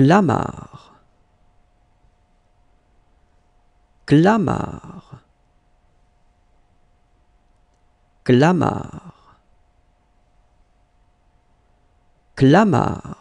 clamart clamart clamart clamart